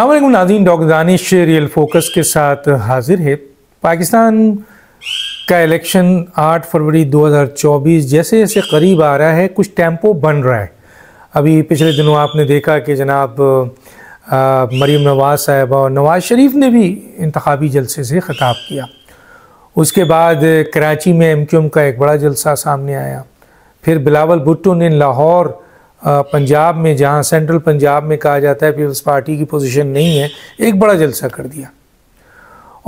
अल्लाम नाजीन doctor Danish real focus के साथ हाजिर है पाकिस्तान का इलेक्शन 8 फरवरी 2024 जैसे जैसे करीब आ रहा है कुछ टेम्पो बन रहा है अभी पिछले दिनों आपने देखा कि जनाब मरीम नवाज़ साहब और नवाज़ शरीफ ने भी इंतबी जलसे से ख़ताब किया उसके बाद कराची में एम क्यू एम का एक बड़ा जलसा सामने आया फिर बिलावल भुट्टो ने लाहौर पंजाब में जहाँ सेंट्रल पंजाब में कहा जाता है पीपल्स पार्टी की पोजीशन नहीं है एक बड़ा जलसा कर दिया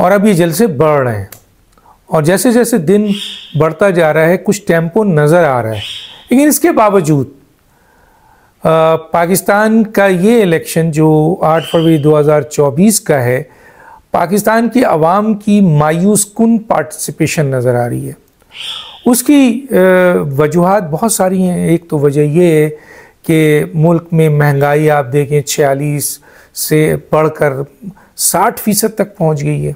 और अब ये जलसे बढ़ रहे हैं और जैसे जैसे दिन बढ़ता जा रहा है कुछ टेम्पो नज़र आ रहा है लेकिन इसके बावजूद आ, पाकिस्तान का ये इलेक्शन जो 8 फरवरी 2024 का है पाकिस्तान की आवाम की मायूस कन पार्टिसिपेशन नज़र आ रही है उसकी वजूहत बहुत सारी हैं एक तो वजह ये है कि मुल्क में महंगाई आप देखें छियालीस से बढ़कर साठ फ़ीसद तक पहुंच गई है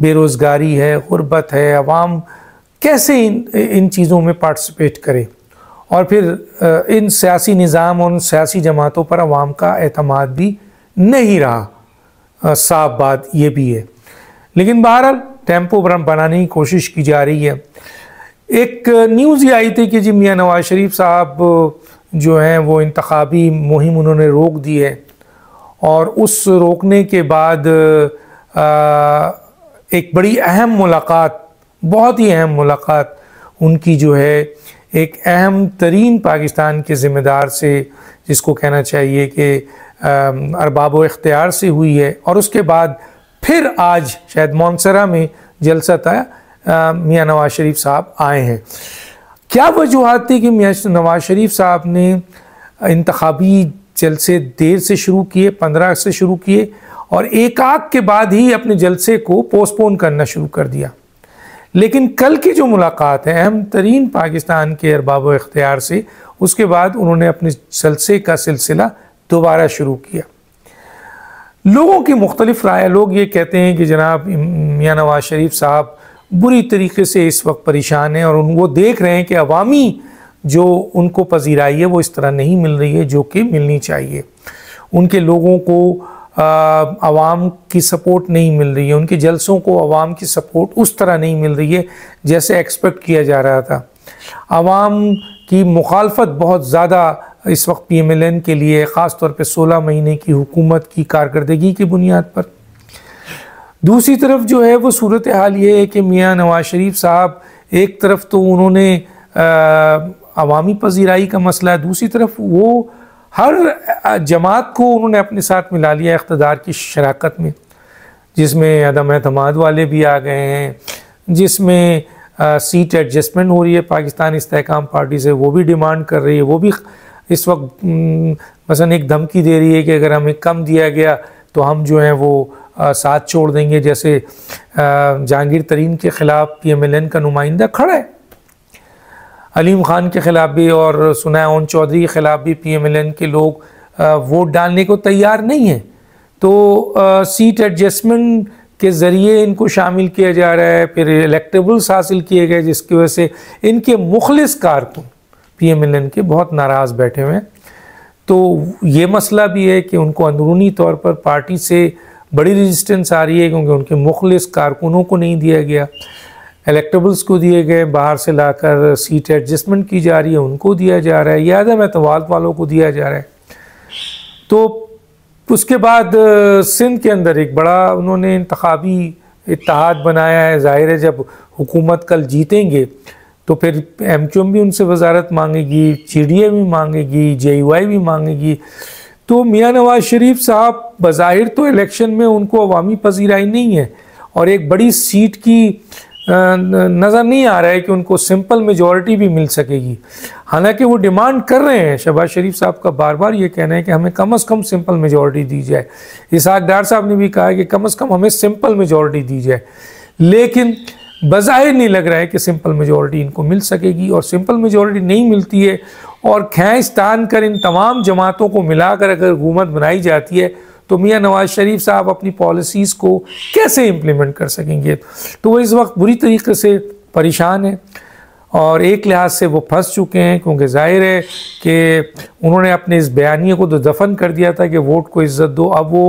बेरोज़गारी है गुरबत है आवाम कैसे इन इन चीज़ों में पार्टिसिपेट करे और फिर इन सियासी निज़ाम और उन सियासी जमातों पर आवाम का अहतमाद भी नहीं रहा साफ बात ये भी है लेकिन बहरहाल टेम्पो बनाने की कोशिश की जा रही है एक न्यूज़ ये आई थी कि जी मियाँ नवाज शरीफ साहब जो हैं वो इंतबी मुहिम उन्होंने रोक दी है और उस रोकने के बाद एक बड़ी अहम मुलाकात बहुत ही अहम मुलाकात उनकी जो है एक अहम तरीन पाकिस्तान के ज़िम्मेदार से जिसको कहना चाहिए कि अरबाब इख्तियार से हुई है और उसके बाद फिर आज शायद मानसरा में जलसा था मियाँ नवाज शरीफ साहब आए हैं क्या वजूहत थी कि मियाँ नवाज शरीफ साहब ने इंतबी जलसे देर से शुरू किए पंद्रह से शुरू किए और एक आग के बाद ही अपने जलसे को पोस्टपोन करना शुरू कर दिया लेकिन कल की जो मुलाकात है अहम तरीन पाकिस्तान के अरबाब इख्तियार से उसके बाद उन्होंने अपने जलसे का सिलसिला दोबारा शुरू किया लोगों की मुख्तलिफ राय लोग ये कहते हैं कि जनाब मियाँ नवाज शरीफ साहब बुरी तरीके से इस वक्त परेशान हैं और उन वो देख रहे हैं कि अवामी जो उनको पजीराई है वो इस तरह नहीं मिल रही है जो कि मिलनी चाहिए उनके लोगों को आवाम की सपोर्ट नहीं मिल रही है उनके जलसों को आवाम की सपोर्ट उस तरह नहीं मिल रही है जैसे एक्सपेक्ट किया जा रहा था आवाम की मुखालफत बहुत ज़्यादा इस वक्त पी एम एल एन के लिए ख़ास तौर पर सोलह महीने की हुकूमत की कारकरदगी की बुनियाद पर दूसरी तरफ जो है वो सूरत हाल ये है कि मियाँ नवाज शरीफ साहब एक तरफ तो उन्होंने अवामी पजीराई का मसला है दूसरी तरफ वो हर जमात को उन्होंने अपने साथ मिला लिया इकतदार की शराकत में जिसमें अदम अहतमाद वाले भी आ गए हैं जिसमें सीट एडजस्टमेंट हो रही है पाकिस्तान इसकाम पार्टी से वो भी डिमांड कर रही है वो भी इस वक्त मसलन एक धमकी दे रही है कि अगर हमें कम दिया गया तो हम जो हैं वो साथ छोड़ देंगे जैसे जहांगीर तरीन के ख़िलाफ़ पी एम एल एन का नुमाइंदा खड़ा है अलीम ख़ान के ख़िलाफ़ भी और ओन चौधरी के ख़िलाफ़ भी पी एम एल एन के लोग वोट डालने को तैयार नहीं है तो सीट एडजस्टमेंट के ज़रिए इनको शामिल किया जा रहा है फिर इलेक्टेबल्स हासिल किए गए जिसकी वजह से इनके मुखलिस कारकुन पी एम एल एन के बहुत नाराज़ बैठे हुए हैं तो ये मसला भी है कि उनको अंदरूनी तौर पर पार्टी से बड़ी रजिस्टेंस आ रही है क्योंकि उनके मुखलिस कारकुनों को नहीं दिया गया इलेक्टेबल्स को दिए गए बाहर से लाकर सीट एडजस्टमेंट की जा रही है उनको दिया जा रहा है या आदम एतवाल तो वालों को दिया जा रहा है तो उसके बाद सिंध के अंदर एक बड़ा उन्होंने इंतबी इतिहाद बनाया है ज़ाहिर है जब हुकूमत कल जीतेंगे तो फिर एम भी उनसे वजारत मांगेगी ची डी ए भी मांगेगी जे वाई भी मांगेगी तो मियाँ नवाज शरीफ साहब बज़ाहिर तो इलेक्शन में उनको अवामी पजीराई नहीं है और एक बड़ी सीट की नज़र नहीं आ रहा है कि उनको सिंपल मेजॉरिटी भी मिल सकेगी हालांकि वो डिमांड कर रहे हैं शहबाज शरीफ साहब का बार बार ये कहना है कि हमें कम अज़ कम सिंपल मेजॉरिटी दी जाए इसाक डार साहब ने भी कहा है कि कम अज़ कम हमें सिंपल मेजॉरिटी दी जाए लेकिन बज़ाहिर नहीं लग रहा है कि सिंपल मेजॉरिटी इनको मिल सकेगी और सिंपल मेजॉरिटी नहीं मिलती है और खैंच तान कर इन तमाम जमातों को मिलाकर अगर हुकूमत बनाई जाती है तो मियाँ नवाज शरीफ साहब अपनी पॉलिसीज़ को कैसे इम्प्लीमेंट कर सकेंगे तो वह इस वक्त बुरी तरीके से परेशान है और एक लिहाज से वो फंस चुके हैं क्योंकि जाहिर है कि उन्होंने अपने इस बयानिए को तो दफन कर दिया था कि वोट को इज्जत दो अब वो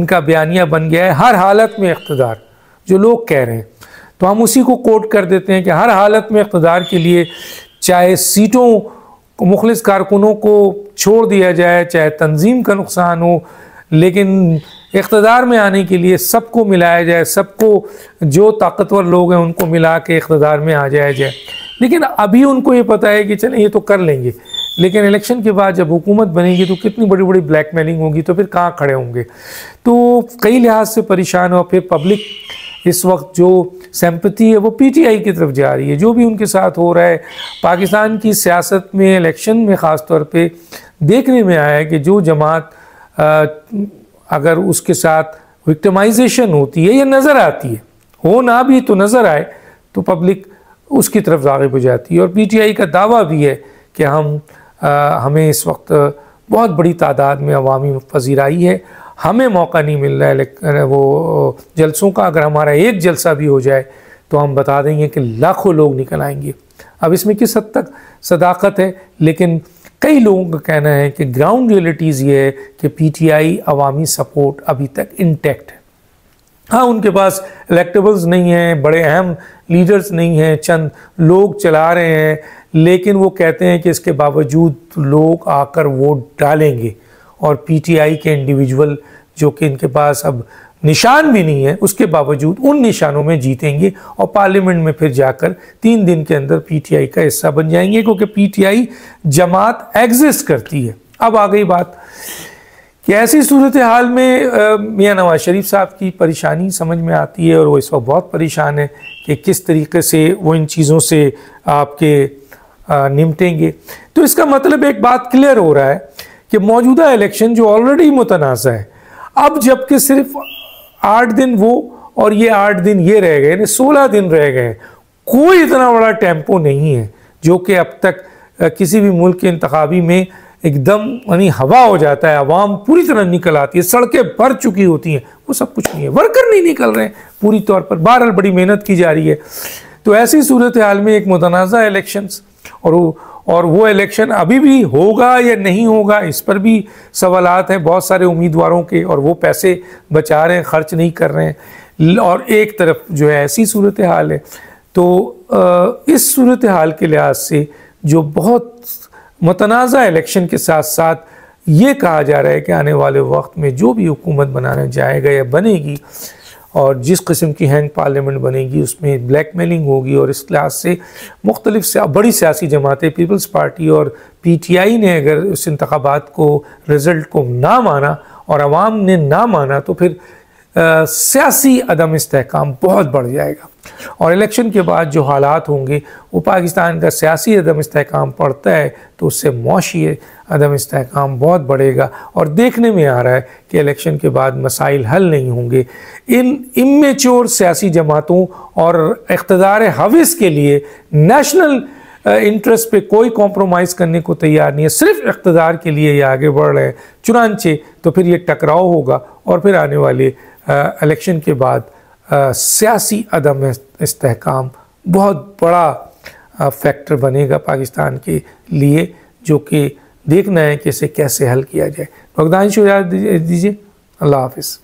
उनका बयानिया बन गया है हर हालत में इकतदार जो लोग कह रहे हैं तो हम उसी को कोट कर देते हैं कि हर हालत में इकतदार के लिए चाहे सीटों मुखलिस कारकुनों को छोड़ दिया जाए चाहे तंजीम का नुकसान हो लेकिन इकतदार में आने के लिए सबको मिलाया जाए सबको जो ताकतवर लोग हैं उनको मिला के इकतदार में आ जाया जाए लेकिन अभी उनको ये पता है कि चले ये तो कर लेंगे लेकिन इलेक्शन के बाद जब हुकूमत बनेगी तो कितनी बड़ी बड़ी ब्लैक मेलिंग होगी तो फिर कहाँ खड़े होंगे तो कई लिहाज से परेशान हो फिर पब्लिक इस वक्त जो सम्पत्ति है वो पीटीआई की तरफ जा रही है जो भी उनके साथ हो रहा है पाकिस्तान की सियासत में इलेक्शन में ख़ास तौर पर देखने में आया है कि जो जमात अगर उसके साथ विक्टमाइजेशन होती है या नज़र आती है हो ना भी तो नज़र आए तो पब्लिक उसकी तरफ जागब हो जाती है और पीटीआई का दावा भी है कि हम आ, हमें इस वक्त बहुत बड़ी तादाद में अवामी पजीराई है हमें मौका नहीं मिल रहा है लेकिन वो जलसों का अगर हमारा एक जलसा भी हो जाए तो हम बता देंगे कि लाखों लोग निकल आएंगे अब इसमें किस हद तक सदाकत है लेकिन कई लोगों का कहना है कि ग्राउंड रियलिटीज़ ये है कि पीटीआई अवामी सपोर्ट अभी तक इंटैक्ट है हाँ उनके पास इलेक्टेबल्स नहीं हैं बड़े अहम लीडर्स नहीं हैं चंद लोग चला रहे हैं लेकिन वो कहते हैं कि इसके बावजूद लोग आकर वोट डालेंगे और पीटीआई के इंडिविजुअल जो कि इनके पास अब निशान भी नहीं है उसके बावजूद उन निशानों में जीतेंगे और पार्लियामेंट में फिर जाकर तीन दिन के अंदर पीटीआई का हिस्सा बन जाएंगे क्योंकि पीटीआई जमात एग्जिस्ट करती है अब आ गई बात कि ऐसी सूरत हाल में मियाँ नवाज शरीफ साहब की परेशानी समझ में आती है और वो इस वक्त बहुत परेशान है कि किस तरीके से वो इन चीज़ों से आपके निमटेंगे तो इसका मतलब एक बात क्लियर हो रहा है कि मौजूदा इलेक्शन जो ऑलरेडी मुतनाज़ है अब जबकि सिर्फ आठ दिन वो और ये आठ दिन ये रह गए सोलह दिन रह गए कोई इतना बड़ा टेम्पो नहीं है जो कि अब तक किसी भी मुल्क के इंतबी में एकदम यानी हवा हो जाता है आवाम पूरी तरह निकल आती है सड़कें भर चुकी होती हैं वो सब कुछ नहीं है वर्कर नहीं निकल रहे हैं पूरी तौर पर बहरहाल बड़ी मेहनत की जा रही है तो ऐसी सूरत हाल में एक मुतनाज़ा इलेक्शन और वो और वो इलेक्शन अभी भी होगा या नहीं होगा इस पर भी सवालत हैं बहुत सारे उम्मीदवारों के और वो पैसे बचा रहे हैं खर्च नहीं कर रहे हैं और एक तरफ जो है ऐसी सूरत हाल है तो इस सूरत हाल के लिहाज से जो बहुत मतनाजा इलेक्शन के साथ साथ ये कहा जा रहा है कि आने वाले वक्त में जो भी हुकूमत बनाना जाएगा या बनेगी और जिस किस्म की हैंग पार्लियामेंट बनेगी उसमें ब्लैक मेलिंग होगी और इस क्लास से मुख्तलिफ स्या, बड़ी सियासी जमातें पीपल्स पार्टी और पी टी आई ने अगर उस इंतबात को रिज़ल्ट को ना माना और आवाम ने ना माना तो फिर सियासी अदम इसकाम बहुत बढ़ जाएगा और इलेक्शन के बाद जो हालात होंगे वो पाकिस्तान का सियासी अदम इसकाम पड़ता है तो उससे मुशी अदम इसकाम बहुत बढ़ेगा और देखने में आ रहा है कि इलेक्शन के बाद मसाइल हल नहीं होंगे इन इमेचोर सियासी जमातों और इकतदार हविस के लिए नेशनल इंटरेस्ट पे कोई कॉम्प्रोमाइज़ करने को तैयार नहीं है सिर्फ इकतदार के लिए ये आगे बढ़ रहे हैं चुनानचे तो फिर ये टकराव होगा और फिर आने वाले इलेक्शन के बाद सियासी अदम इसकाम बहुत बड़ा फैक्टर बनेगा पाकिस्तान के लिए जो कि देखना है कि इसे कैसे हल किया जाए भगदान शुरू दीजिए अल्लाह हाफिज़